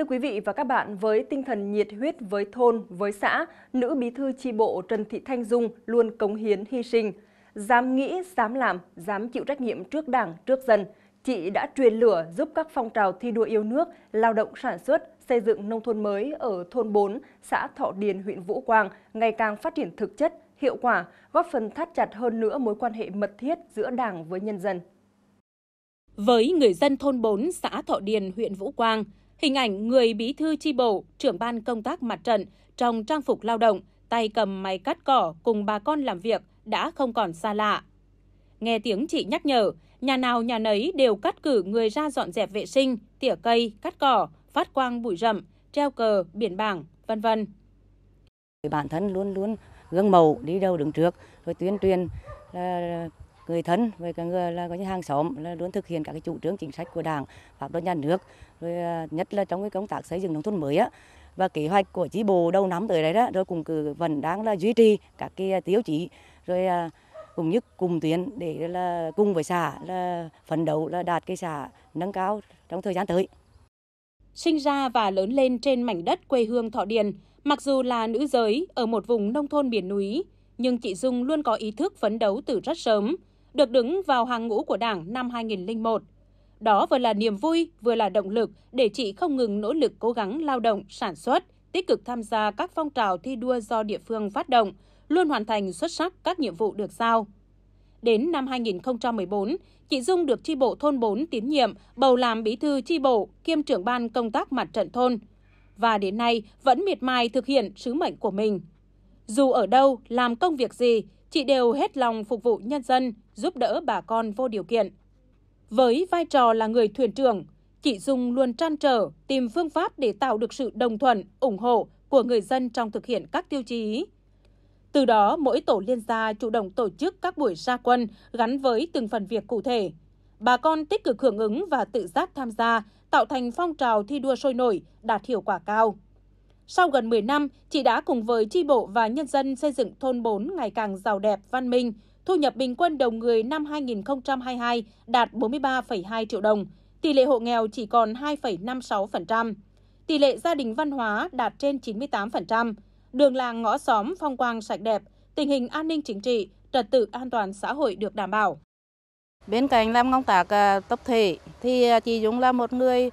Thưa quý vị và các bạn, với tinh thần nhiệt huyết với thôn, với xã, nữ bí thư tri bộ Trần Thị Thanh Dung luôn cống hiến hy sinh. Dám nghĩ, dám làm, dám chịu trách nhiệm trước đảng, trước dân, chị đã truyền lửa giúp các phong trào thi đua yêu nước, lao động sản xuất, xây dựng nông thôn mới ở thôn 4, xã Thọ Điền, huyện Vũ Quang ngày càng phát triển thực chất, hiệu quả, góp phần thắt chặt hơn nữa mối quan hệ mật thiết giữa đảng với nhân dân. Với người dân thôn 4, xã Thọ Điền, huyện Vũ Quang, Hình ảnh người bí thư chi bộ, trưởng ban công tác mặt trận trong trang phục lao động, tay cầm máy cắt cỏ cùng bà con làm việc đã không còn xa lạ. Nghe tiếng chị nhắc nhở, nhà nào nhà nấy đều cắt cử người ra dọn dẹp vệ sinh, tỉa cây, cắt cỏ, phát quang bụi rậm, treo cờ, biển bảng, vân vân. Bản thân luôn luôn gương mẫu đi đâu đứng trước rồi tuyên truyền người thân với cả người là có những hàng xóm là luôn thực hiện các cái chủ trương chính sách của đảng pháp luật nhà nước rồi à, nhất là trong cái công tác xây dựng nông thôn mới á và kế hoạch của chi bộ đầu năm tới đấy đó rồi cùng cử vẫn đang là duy trì các cái à, tiêu chí rồi à, cũng như cùng tuyến để là cùng với xã là phấn đấu là đạt cái xã nâng cao trong thời gian tới. Sinh ra và lớn lên trên mảnh đất quê hương Thọ Điền, mặc dù là nữ giới ở một vùng nông thôn miền núi, nhưng chị Dung luôn có ý thức phấn đấu từ rất sớm, được đứng vào hàng ngũ của Đảng năm 2001. Đó vừa là niềm vui, vừa là động lực để chị không ngừng nỗ lực cố gắng lao động, sản xuất, tích cực tham gia các phong trào thi đua do địa phương phát động, luôn hoàn thành xuất sắc các nhiệm vụ được giao. Đến năm 2014, chị Dung được tri bộ thôn 4 tín nhiệm bầu làm bí thư tri bộ kiêm trưởng ban công tác mặt trận thôn. Và đến nay vẫn miệt mài thực hiện sứ mệnh của mình. Dù ở đâu, làm công việc gì, chị đều hết lòng phục vụ nhân dân, giúp đỡ bà con vô điều kiện. Với vai trò là người thuyền trưởng, chị Dung luôn trăn trở tìm phương pháp để tạo được sự đồng thuận, ủng hộ của người dân trong thực hiện các tiêu chí. Từ đó, mỗi tổ liên gia chủ động tổ chức các buổi ra quân gắn với từng phần việc cụ thể. Bà con tích cực hưởng ứng và tự giác tham gia, tạo thành phong trào thi đua sôi nổi, đạt hiệu quả cao. Sau gần 10 năm, chị đã cùng với tri bộ và nhân dân xây dựng thôn 4 ngày càng giàu đẹp, văn minh. Thu nhập bình quân đầu người năm 2022 đạt 43,2 triệu đồng. Tỷ lệ hộ nghèo chỉ còn 2,56%. Tỷ lệ gia đình văn hóa đạt trên 98%. Đường làng ngõ xóm phong quang sạch đẹp, tình hình an ninh chính trị, trật tự an toàn xã hội được đảm bảo. Bên cạnh làm công tác ờ, tập thể thì ờ, chị Dũng là một người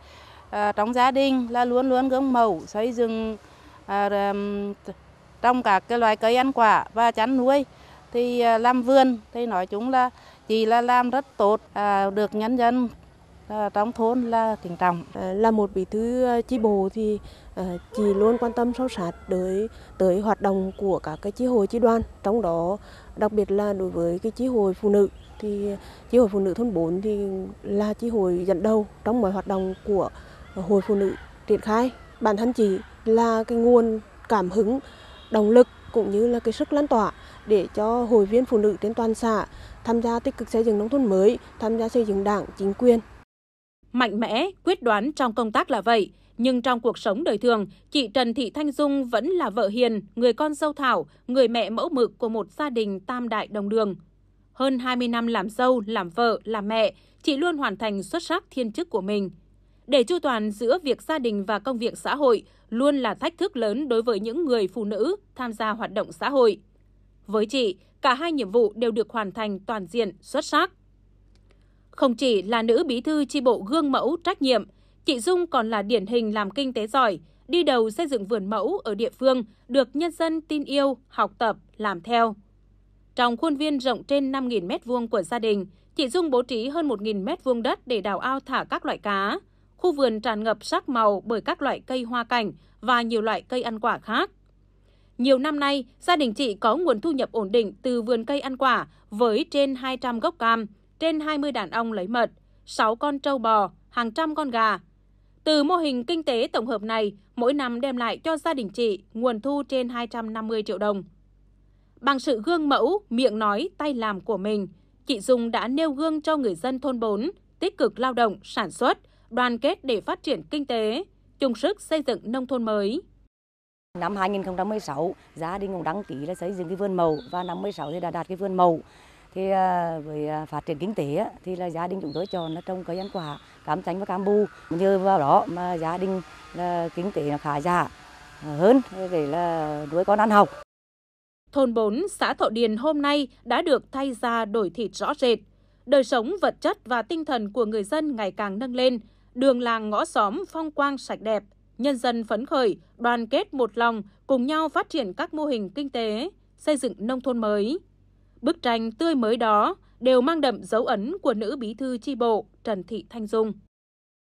ờ, trong gia đình là luôn luôn gương mẫu xây dựng Ờ, trong các cái loài cây ăn quả và chăn nuôi thì ờ, làm vườn thì nói chung là chị là làm rất tốt ờ, được nhân dân trong thôn là kính trọng là một bí thư chi bộ thì chị luôn quan tâm sâu sát tới tới hoạt động của các cái chi hội chi đoàn trong đó đặc biệt là đối với cái chi hội phụ nữ thì chi hội phụ nữ thôn 4 thì là chi hội dẫn đầu trong mọi hoạt động của hội phụ nữ triển khai bản thân chị là cái nguồn cảm hứng động lực cũng như là cái sức lan tỏa để cho hội viên phụ nữ trên toàn xã tham gia tích cực xây dựng nông thôn mới, tham gia xây dựng đảng, chính quyền. Mạnh mẽ, quyết đoán trong công tác là vậy, nhưng trong cuộc sống đời thường, chị Trần Thị Thanh Dung vẫn là vợ hiền, người con dâu thảo, người mẹ mẫu mực của một gia đình tam đại đồng đường. Hơn 20 năm làm dâu, làm vợ, làm mẹ, chị luôn hoàn thành xuất sắc thiên chức của mình – để chu toàn giữa việc gia đình và công việc xã hội luôn là thách thức lớn đối với những người phụ nữ tham gia hoạt động xã hội. Với chị, cả hai nhiệm vụ đều được hoàn thành toàn diện, xuất sắc. Không chỉ là nữ bí thư chi bộ gương mẫu trách nhiệm, chị Dung còn là điển hình làm kinh tế giỏi, đi đầu xây dựng vườn mẫu ở địa phương được nhân dân tin yêu, học tập, làm theo. Trong khuôn viên rộng trên 5.000 m2 của gia đình, chị Dung bố trí hơn 1.000 m2 đất để đào ao thả các loại cá. Khu vườn tràn ngập sắc màu bởi các loại cây hoa cảnh và nhiều loại cây ăn quả khác. Nhiều năm nay, gia đình chị có nguồn thu nhập ổn định từ vườn cây ăn quả với trên 200 gốc cam, trên 20 đàn ong lấy mật, 6 con trâu bò, hàng trăm con gà. Từ mô hình kinh tế tổng hợp này, mỗi năm đem lại cho gia đình chị nguồn thu trên 250 triệu đồng. Bằng sự gương mẫu, miệng nói, tay làm của mình, chị Dung đã nêu gương cho người dân thôn 4 tích cực lao động, sản xuất, đoàn kết để phát triển kinh tế, chung sức xây dựng nông thôn mới. Năm 2016, gia đình cũng đăng ký là xây dựng cái vườn màu và năm 16 thì đã đạt cái vườn màu. Thì à, với à, phát triển kinh tế thì là gia đình chúng tôi chọn là trồng cây ăn quả, cam chanh và cam bu. Như vào đó mà gia đình là kinh tế nó khá giả à, hơn để là nuôi con ăn học. Thôn 4 xã Thọ Điền hôm nay đã được thay ra đổi thịt rõ rệt. Đời sống vật chất và tinh thần của người dân ngày càng nâng lên, đường làng ngõ xóm phong quang sạch đẹp, nhân dân phấn khởi, đoàn kết một lòng, cùng nhau phát triển các mô hình kinh tế, xây dựng nông thôn mới. Bức tranh tươi mới đó đều mang đậm dấu ấn của nữ bí thư chi bộ Trần Thị Thanh Dung.